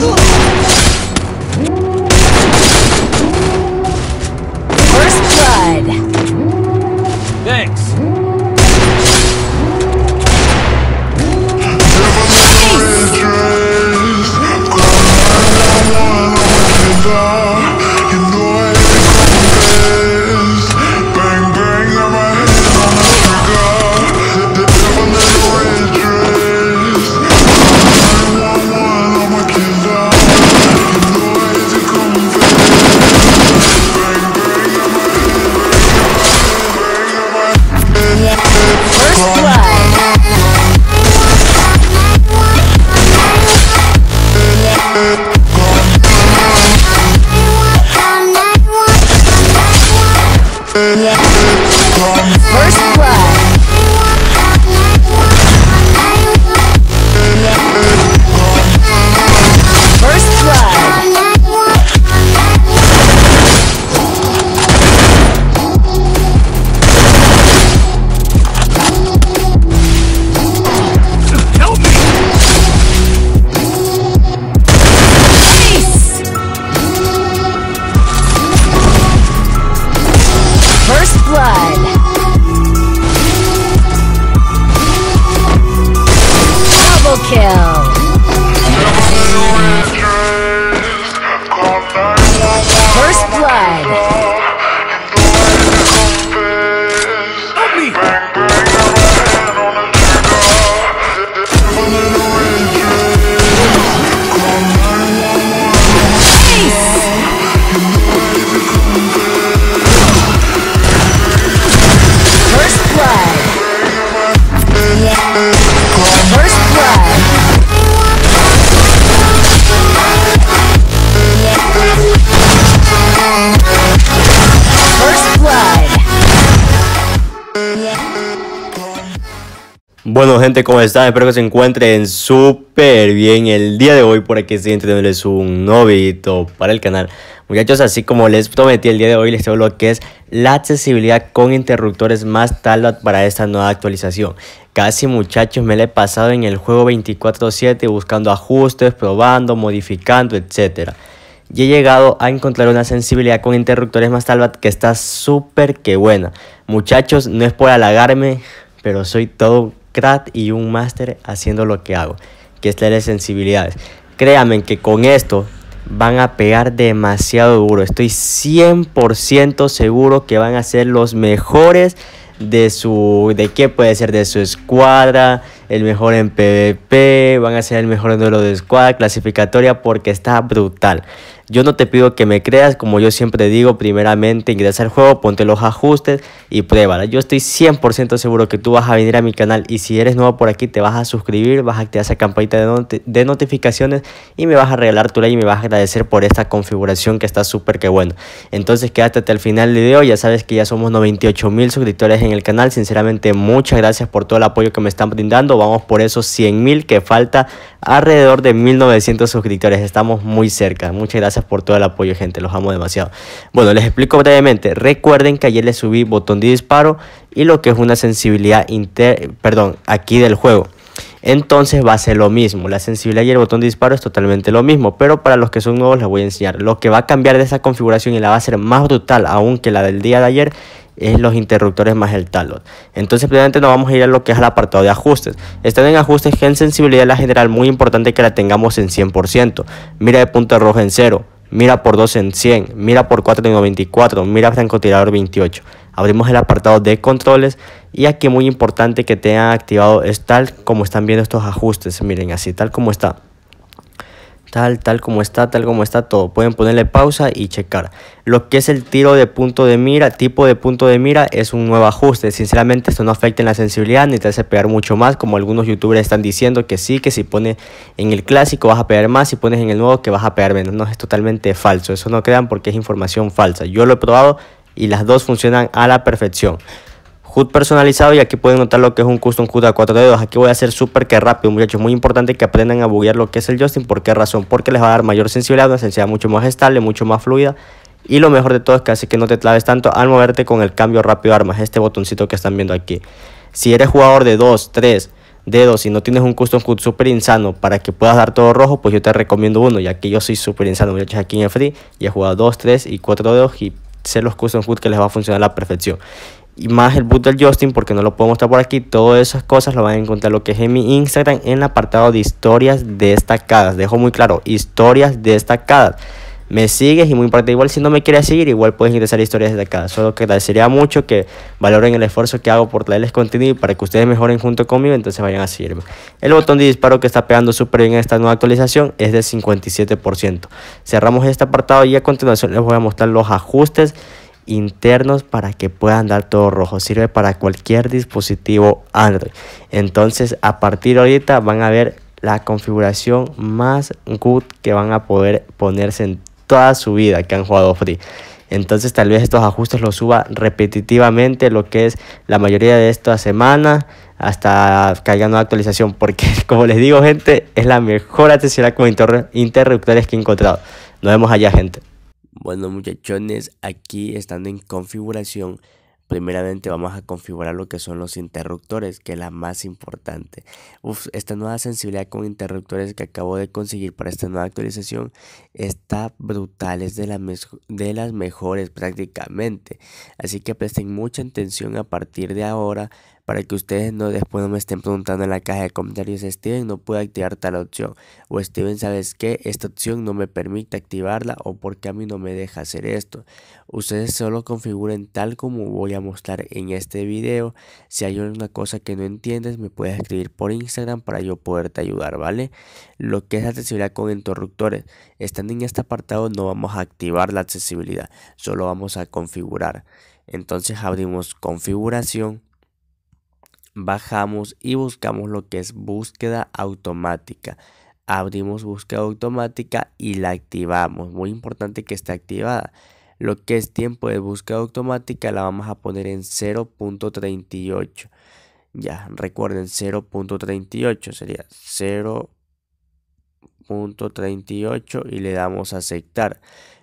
どうわっ kill. Bueno gente, ¿cómo están? Espero que se encuentren súper bien el día de hoy por aquí estoy entrenándoles un novito para el canal Muchachos, así como les prometí el día de hoy les traigo lo que es la accesibilidad con interruptores más talbot para esta nueva actualización Casi muchachos me la he pasado en el juego 24-7 buscando ajustes, probando, modificando, etc y he llegado a encontrar una sensibilidad con interruptores más talbat que está súper que buena. Muchachos, no es por halagarme, pero soy todo y un máster haciendo lo que hago, que es leer sensibilidades. Créanme que con esto van a pegar demasiado duro. Estoy 100% seguro que van a ser los mejores de su de qué puede ser de su escuadra, el mejor en PvP, van a ser el mejor en duelo de escuadra clasificatoria porque está brutal. Yo no te pido que me creas, como yo siempre digo, primeramente ingresa al juego, ponte los ajustes y pruébala. Yo estoy 100% seguro que tú vas a venir a mi canal y si eres nuevo por aquí te vas a suscribir, vas a activar esa campanita de, notificaciones y me vas a regalar tu like y me vas a agradecer por esta configuración que está súper que bueno. Entonces quédate hasta el final del video, ya sabes que ya somos 98 mil suscriptores en el canal, sinceramente muchas gracias por todo el apoyo que me están brindando, vamos por esos 100 mil que falta alrededor de 1900 suscriptores, estamos muy cerca, muchas gracias por todo el apoyo, gente. Los amo demasiado. Bueno, les explico brevemente. Recuerden que ayer les subí botón de disparo y lo que es una sensibilidad inter... Perdón, aquí del juego. Entonces va a ser lo mismo. La sensibilidad y el botón de disparo es totalmente lo mismo. Pero para los que son nuevos les voy a enseñar. Lo que va a cambiar de esa configuración y la va a ser más brutal aún que la del día de ayer es los interruptores más el talot. Entonces, simplemente nos vamos a ir a lo que es el apartado de ajustes. Están en ajustes que en sensibilidad la general, muy importante que la tengamos en 100%. Mira de punto rojo en 0, mira por 2 en 100, mira por 4 en 94, mira francotirador 28. Abrimos el apartado de controles y aquí muy importante que tengan activado es tal como están viendo estos ajustes. Miren, así tal como está tal, tal como está, tal como está todo. Pueden ponerle pausa y checar. Lo que es el tiro de punto de mira, tipo de punto de mira, es un nuevo ajuste. Sinceramente, esto no afecta en la sensibilidad ni te hace pegar mucho más, como algunos youtubers están diciendo que sí, que si pones en el clásico vas a pegar más, si pones en el nuevo que vas a pegar menos. No, es totalmente falso. Eso no crean porque es información falsa. Yo lo he probado y las dos funcionan a la perfección. HUD personalizado y aquí pueden notar lo que es un custom HUD a cuatro dedos. Aquí voy a hacer súper que rápido muchachos, muy importante que aprendan a buguear lo que es el Justin. ¿Por qué razón? Porque les va a dar mayor sensibilidad, una sensibilidad mucho más estable, mucho más fluida. Y lo mejor de todo es que hace que no te claves tanto al moverte con el cambio rápido de armas, este botoncito que están viendo aquí. Si eres jugador de 2, 3 dedos y no tienes un custom HUD súper insano para que puedas dar todo rojo, pues yo te recomiendo uno, ya que yo soy súper insano muchachos aquí en el free y he jugado 2, 3 y 4 dedos y sé los custom hood que les va a funcionar a la perfección y más el boot del Justin porque no lo puedo mostrar por aquí. Todas esas cosas lo van a encontrar lo que es en mi Instagram en el apartado de historias destacadas. Dejo muy claro, historias destacadas. Me sigues y muy importante, igual si no me quieres seguir, igual puedes ingresar a historias destacadas. Solo que agradecería mucho que valoren el esfuerzo que hago por traerles contenido y para que ustedes mejoren junto conmigo, entonces vayan a seguirme. El botón de disparo que está pegando súper bien en esta nueva actualización es del 57%. Cerramos este apartado y a continuación les voy a mostrar los ajustes internos para que puedan dar todo rojo. Sirve para cualquier dispositivo Android. Entonces a partir de ahorita van a ver la configuración más good que van a poder ponerse en toda su vida que han jugado free. Entonces tal vez estos ajustes los suba repetitivamente lo que es la mayoría de esta semana hasta cargando la actualización porque como les digo gente es la mejor atención con interruptores que he encontrado. Nos vemos allá gente. Bueno muchachones, aquí estando en configuración, primeramente vamos a configurar lo que son los interruptores, que es la más importante. esta nueva sensibilidad con interruptores que acabo de conseguir para esta nueva actualización está brutal, es de, de las mejores prácticamente. Así que presten mucha atención a partir de ahora para que ustedes no después no me estén preguntando en la caja de comentarios, Steven, no puede activar tal opción. O Steven, ¿sabes qué? Esta opción no me permite activarla o porque a mí no me deja hacer esto. Ustedes solo configuren tal como voy a mostrar en este video. Si hay alguna cosa que no entiendes, me puedes escribir por Instagram para yo poderte ayudar, ¿vale? Lo que es accesibilidad con interruptores. Estando en este apartado no vamos a activar la accesibilidad, solo vamos a configurar. Entonces abrimos configuración bajamos y buscamos lo que es búsqueda automática. Abrimos búsqueda automática y la activamos. Muy importante que esté activada. Lo que es tiempo de búsqueda automática la vamos a poner en 0.38. Ya, recuerden 0.38 sería 0.38 y le damos a aceptar.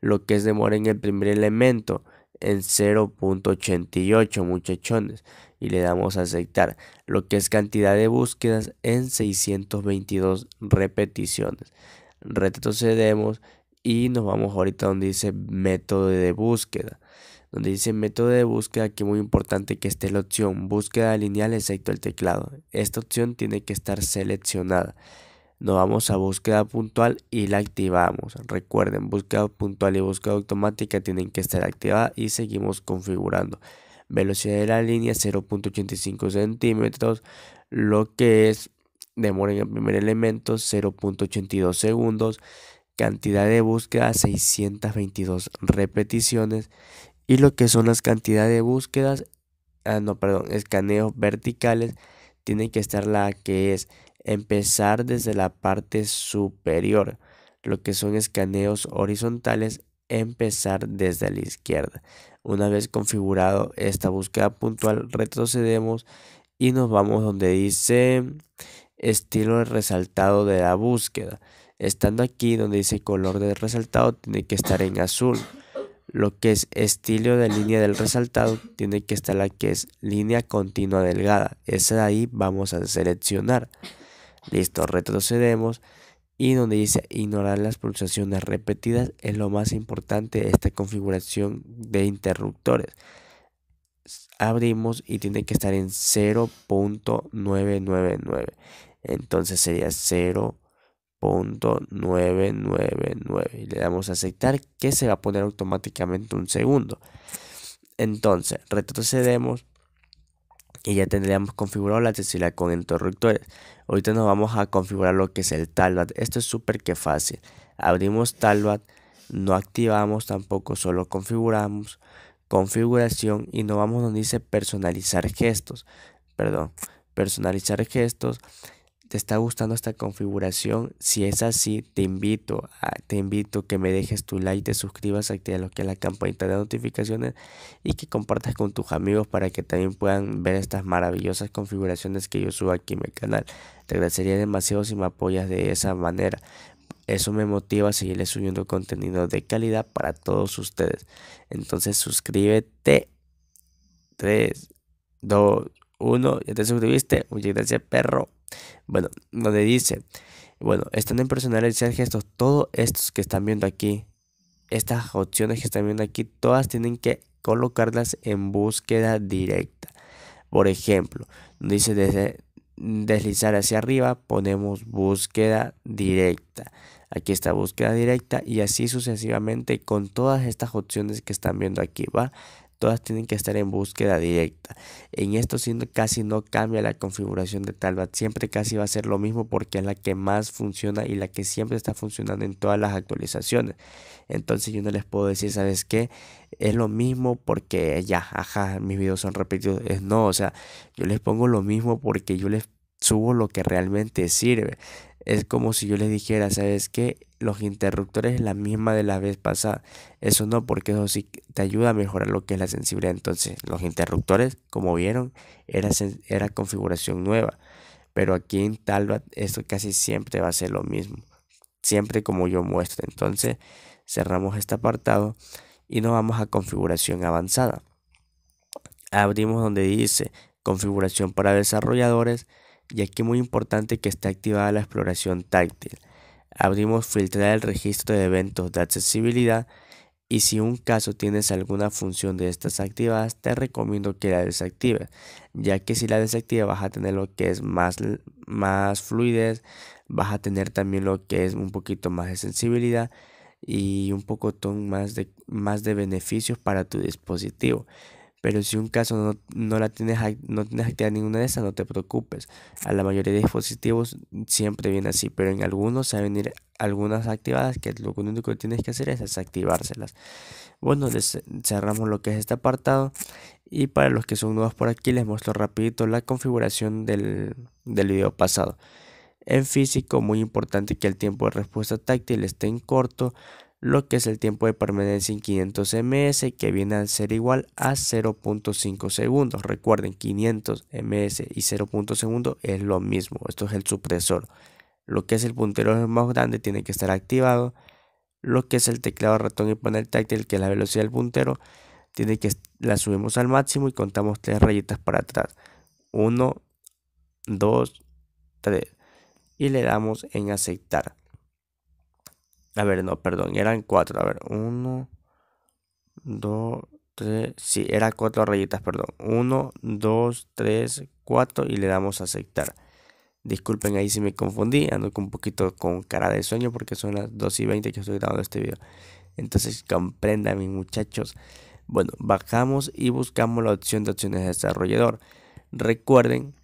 Lo que es demora en el primer elemento en 0.88 muchachones y le damos a aceptar, lo que es cantidad de búsquedas en 622 repeticiones. Retrocedemos y nos vamos ahorita donde dice método de búsqueda. Donde dice método de búsqueda, que muy importante que esté la opción búsqueda lineal excepto el teclado. Esta opción tiene que estar seleccionada. Nos vamos a búsqueda puntual y la activamos. Recuerden, búsqueda puntual y búsqueda automática tienen que estar activadas y seguimos configurando velocidad de la línea 0.85 centímetros, lo que es demora en el primer elemento 0.82 segundos, cantidad de búsqueda 622 repeticiones y lo que son las cantidades de búsquedas, ah, no, perdón, escaneos verticales, tiene que estar la que es empezar desde la parte superior, lo que son escaneos horizontales, empezar desde la izquierda. Una vez configurado esta búsqueda puntual, retrocedemos y nos vamos donde dice estilo de resaltado de la búsqueda. Estando aquí donde dice color de resaltado, tiene que estar en azul. Lo que es estilo de línea del resaltado, tiene que estar la que es línea continua delgada. Esa de ahí vamos a seleccionar. Listo, retrocedemos y donde dice ignorar las pulsaciones repetidas es lo más importante de esta configuración de interruptores. Abrimos y tiene que estar en 0.999. Entonces sería 0.999. Y le damos a aceptar que se va a poner automáticamente un segundo. Entonces retrocedemos y ya tendríamos configurado la tesila con interruptores. Ahorita nos vamos a configurar lo que es el Talbot Esto es súper que fácil. Abrimos Talbot no activamos tampoco, solo configuramos configuración y nos vamos donde dice personalizar gestos. Perdón, personalizar gestos te está gustando esta configuración. Si es así, te invito a, te invito que me dejes tu like, te suscribas, activas lo que la campanita de notificaciones y que compartas con tus amigos para que también puedan ver estas maravillosas configuraciones que yo subo aquí en mi canal. Te agradecería demasiado si me apoyas de esa manera. Eso me motiva a seguirle subiendo contenido de calidad para todos ustedes. Entonces suscríbete. 3, 2, 1. Ya te suscribiste. Muchas gracias, perro. Bueno, donde dice, bueno, están en personalizar gestos, todos estos que están viendo aquí, estas opciones que están viendo aquí, todas tienen que colocarlas en búsqueda directa. Por ejemplo, dice desde deslizar hacia arriba, ponemos búsqueda directa. Aquí está búsqueda directa y así sucesivamente con todas estas opciones que están viendo aquí, ¿va? todas tienen que estar en búsqueda directa. En esto casi no cambia la configuración de Talbat, siempre casi va a ser lo mismo porque es la que más funciona y la que siempre está funcionando en todas las actualizaciones. Entonces yo no les puedo decir, ¿sabes qué? Es lo mismo porque ya, ajá, mis videos son repetidos. Es no, o sea, yo les pongo lo mismo porque yo les subo lo que realmente sirve. Es como si yo les dijera, ¿sabes que Los interruptores es la misma de la vez pasada. Eso no, porque eso sí te ayuda a mejorar lo que es la sensibilidad. Entonces, los interruptores, como vieron, era, era configuración nueva. Pero aquí en Talbot esto casi siempre va a ser lo mismo. Siempre como yo muestro. Entonces, cerramos este apartado y nos vamos a configuración avanzada. Abrimos donde dice configuración para desarrolladores y aquí muy importante que esté activada la exploración táctil. Abrimos filtrar el registro de eventos de accesibilidad y si un caso tienes alguna función de estas activadas te recomiendo que la desactives ya que si la desactivas vas a tener lo que es más, más fluidez, vas a tener también lo que es un poquito más de sensibilidad y un poco más de, más de beneficios para tu dispositivo. Pero si un caso no, la tienes, no tienes activada ninguna de esas, no te preocupes. A la mayoría de dispositivos siempre viene así, pero en algunos saben a venir algunas activadas que lo único que tienes que hacer es desactivárselas. Bueno, cerramos lo que es este apartado. Y para los que son nuevos por aquí, les muestro rapidito la configuración del, del video pasado. En físico, muy importante que el tiempo de respuesta táctil esté en corto lo que es el tiempo de permanencia en 500 ms que viene a ser igual a 0.5 segundos recuerden 500 ms y 0.5 segundos es lo mismo esto es el supresor lo que es el puntero más grande tiene que estar activado lo que es el teclado ratón y panel táctil que es la velocidad del puntero tiene que la subimos al máximo y contamos tres rayitas para atrás 1 2 3 y le damos en aceptar a ver, no, perdón, eran cuatro. A ver, uno, dos, tres. Sí, eran cuatro rayitas, perdón. Uno, dos, tres, cuatro y le damos a aceptar. Disculpen ahí si me confundí, ando un poquito con cara de sueño porque son las 2 y 20 que estoy grabando este video. Entonces comprendan mis muchachos. Bueno, bajamos y buscamos la opción de opciones de desarrollador. Recuerden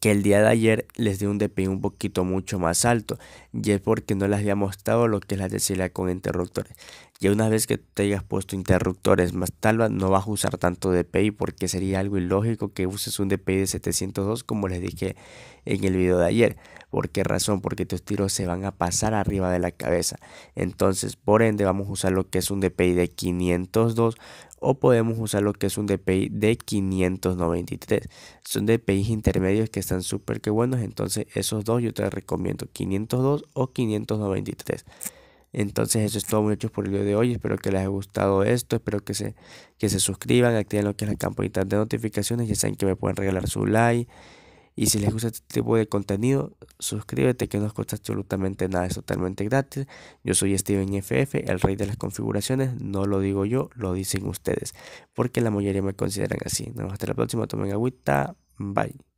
que el día de ayer les di un DPI un poquito mucho más alto y es porque no les había mostrado lo que es la tesila con interruptores. Ya una vez que te hayas puesto interruptores más talva no vas a usar tanto DPI porque sería algo ilógico que uses un DPI de 702 como les dije en el video de ayer. ¿Por qué razón? Porque tus tiros se van a pasar arriba de la cabeza. Entonces por ende vamos a usar lo que es un DPI de 502 o podemos usar lo que es un DPI de 593. Son dpi intermedios que están súper que buenos, entonces esos dos yo te recomiendo, 502 o 593. Entonces eso es todo muchachos por el video de hoy, espero que les haya gustado esto, espero que se, que se suscriban, activen lo que es la campanita de notificaciones, ya saben que me pueden regalar su like y si les gusta este tipo de contenido, suscríbete que no cuesta absolutamente nada, es totalmente gratis. Yo soy Steven FF, el rey de las configuraciones. No lo digo yo, lo dicen ustedes, porque la mayoría me consideran así. Nos vemos hasta la próxima, tomen agüita, bye.